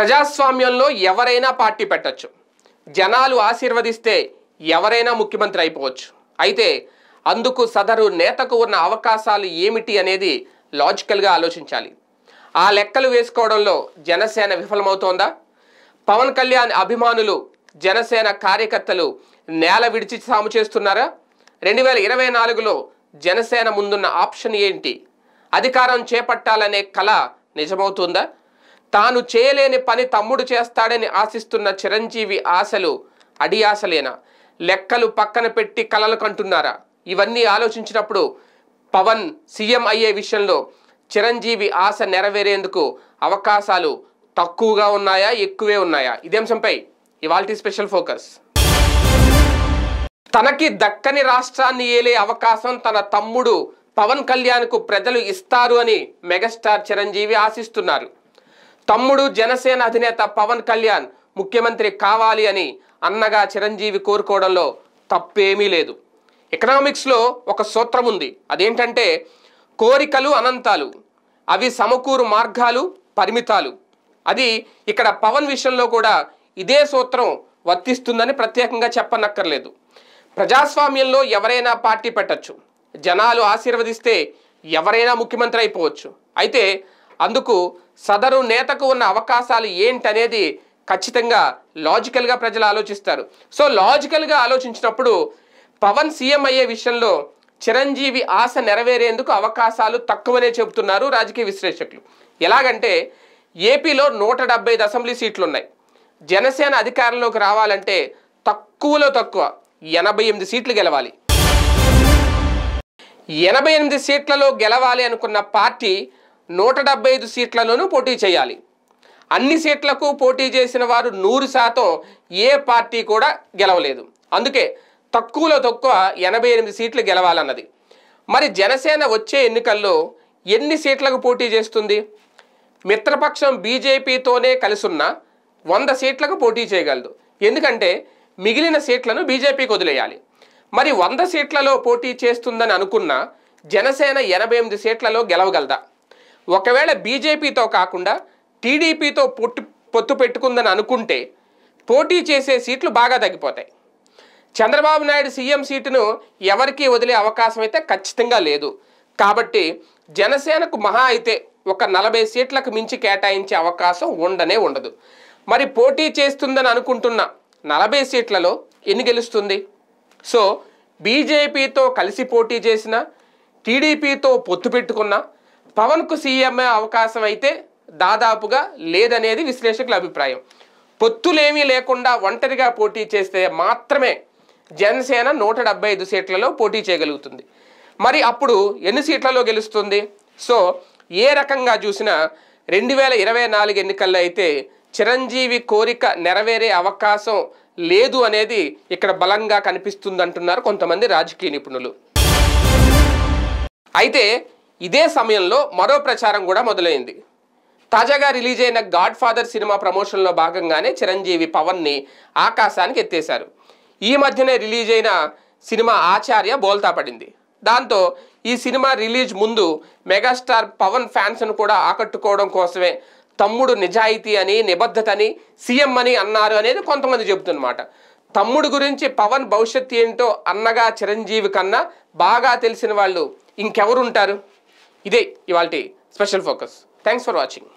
ప్రజాస్వామ్యంలో ఎవరైనా పార్టీ పెట్టచ్చు జనాలు ఆశీర్వదిస్తే ఎవరైనా ముఖ్యమంత్రి అయిపోవచ్చు అయితే అందుకు సదరు నేతకు ఉన్న అవకాశాలు ఏమిటి అనేది లాజికల్గా ఆలోచించాలి ఆ లెక్కలు వేసుకోవడంలో జనసేన విఫలమవుతోందా పవన్ కళ్యాణ్ అభిమానులు జనసేన కార్యకర్తలు నేల విడిచి సాము చేస్తున్నారా రెండు వేల ఇరవై నాలుగులో జనసేన ముందున్న ఆప్షన్ ఏంటి అధికారం చేపట్టాలనే కళ నిజమవుతుందా తాను చేయలేని పని తమ్ముడు చేస్తాడని ఆశిస్తున్న చిరంజీవి ఆశలు అడి ఆశలేనా లెక్కలు పక్కన పెట్టి కలలు కంటున్నారా ఇవన్నీ ఆలోచించినప్పుడు పవన్ సీఎం అయ్యే విషయంలో చిరంజీవి ఆశ నెరవేరేందుకు అవకాశాలు తక్కువగా ఉన్నాయా ఎక్కువే ఉన్నాయా ఇదే అంశంపై ఇవాల్టి స్పెషల్ ఫోకస్ తనకి దక్కని రాష్ట్రాన్ని ఏలే అవకాశం తన తమ్ముడు పవన్ కళ్యాణ్కు ప్రజలు ఇస్తారు అని మెగాస్టార్ చిరంజీవి ఆశిస్తున్నారు తమ్ముడు జనసేన అధినేత పవన్ కళ్యాణ్ ముఖ్యమంత్రి కావాలి అని అన్నగా చిరంజీవి కోరుకోవడంలో తప్పేమీ లేదు ఎకనామిక్స్లో ఒక సూత్రం ఉంది అదేంటంటే కోరికలు అనంతాలు అవి సమకూరు మార్గాలు పరిమితాలు అది ఇక్కడ పవన్ విషయంలో కూడా ఇదే సూత్రం వర్తిస్తుందని ప్రత్యేకంగా చెప్పనక్కర్లేదు ప్రజాస్వామ్యంలో ఎవరైనా పార్టీ పెట్టచ్చు జనాలు ఆశీర్వదిస్తే ఎవరైనా ముఖ్యమంత్రి అయిపోవచ్చు అయితే అందుకు సదరు నేతకు ఉన్న అవకాశాలు ఏంటనేది ఖచ్చితంగా లాజికల్గా ప్రజలు ఆలోచిస్తారు సో లాజికల్గా ఆలోచించినప్పుడు పవన్ సీఎం అయ్యే విషయంలో చిరంజీవి ఆశ నెరవేరేందుకు అవకాశాలు తక్కువనే చెబుతున్నారు రాజకీయ విశ్లేషకులు ఎలాగంటే ఏపీలో నూట డెబ్బై ఐదు సీట్లు ఉన్నాయి జనసేన అధికారంలోకి రావాలంటే తక్కువలో తక్కువ ఎనభై ఎనిమిది సీట్లు గెలవాలి ఎనభై ఎనిమిది సీట్లలో గెలవాలి అనుకున్న పార్టీ నూట డెబ్బై ఐదు సీట్లలోనూ పోటీ చేయాలి అన్ని సీట్లకు పోటీ చేసిన వారు నూరు శాతం ఏ పార్టీ కూడా గెలవలేదు అందుకే తక్కువలో తక్కువ ఎనభై ఎనిమిది సీట్లు గెలవాలన్నది మరి జనసేన వచ్చే ఎన్నికల్లో ఎన్ని సీట్లకు పోటీ చేస్తుంది మిత్రపక్షం బీజేపీతోనే కలిసున్న వంద సీట్లకు పోటీ చేయగలదు ఎందుకంటే మిగిలిన సీట్లను బీజేపీకి వదిలేయాలి మరి వంద సీట్లలో పోటీ చేస్తుందని అనుకున్న జనసేన ఎనభై ఎనిమిది సీట్లలో గెలవగలదా ఒకవేళ బీజేపీతో కాకుండా టీడీపీతో పొట్టు పొత్తు పెట్టుకుందని అనుకుంటే పోటీ చేసే సీట్లు బాగా తగ్గిపోతాయి చంద్రబాబు నాయుడు సీఎం సీటును ఎవరికీ వదిలే అవకాశం అయితే ఖచ్చితంగా లేదు కాబట్టి జనసేనకు మహా అయితే ఒక నలభై సీట్లకు మించి కేటాయించే అవకాశం ఉండనే ఉండదు మరి పోటీ చేస్తుందని అనుకుంటున్న నలభై సీట్లలో ఎన్ని గెలుస్తుంది సో బీజేపీతో కలిసి పోటీ చేసిన టీడీపీతో పొత్తు పెట్టుకున్నా పవన్కు సీఎం అవకాశం అయితే దాదాపుగా లేదనేది విశ్లేషకుల అభిప్రాయం పొత్తులేమీ లేకుండా ఒంటరిగా పోటీ చేస్తే మాత్రమే జనసేన నూట డెబ్బై ఐదు సీట్లలో పోటీ చేయగలుగుతుంది మరి అప్పుడు ఎన్ని సీట్లలో గెలుస్తుంది సో ఏ రకంగా చూసినా రెండు వేల ఇరవై నాలుగు ఎన్నికల్లో అయితే చిరంజీవి కోరిక నెరవేరే అవకాశం లేదు అనేది ఇక్కడ బలంగా కనిపిస్తుంది అంటున్నారు కొంతమంది రాజకీయ నిపుణులు అయితే ఇదే సమయంలో మరో ప్రచారం కూడా మొదలైంది తాజాగా రిలీజ్ అయిన గాడ్ ఫాదర్ సినిమా ప్రమోషన్లో భాగంగానే చిరంజీవి పవన్ని ఆకాశానికి ఎత్తేశారు ఈ మధ్యనే రిలీజ్ అయిన సినిమా ఆచార్య బోల్తా పడింది దాంతో ఈ సినిమా రిలీజ్ ముందు మెగాస్టార్ పవన్ ఫ్యాన్స్ను కూడా ఆకట్టుకోవడం కోసమే తమ్ముడు నిజాయితీ అని నిబద్ధత అని సీఎం అని అన్నారు అనేది కొంతమంది చెబుతున్నమాట తమ్ముడు గురించి పవన్ భవిష్యత్ ఏంటో అన్నగా చిరంజీవి కన్నా బాగా తెలిసిన వాళ్ళు ఇంకెవరుంటారు ఇదే ఇవాళ special focus thanks for watching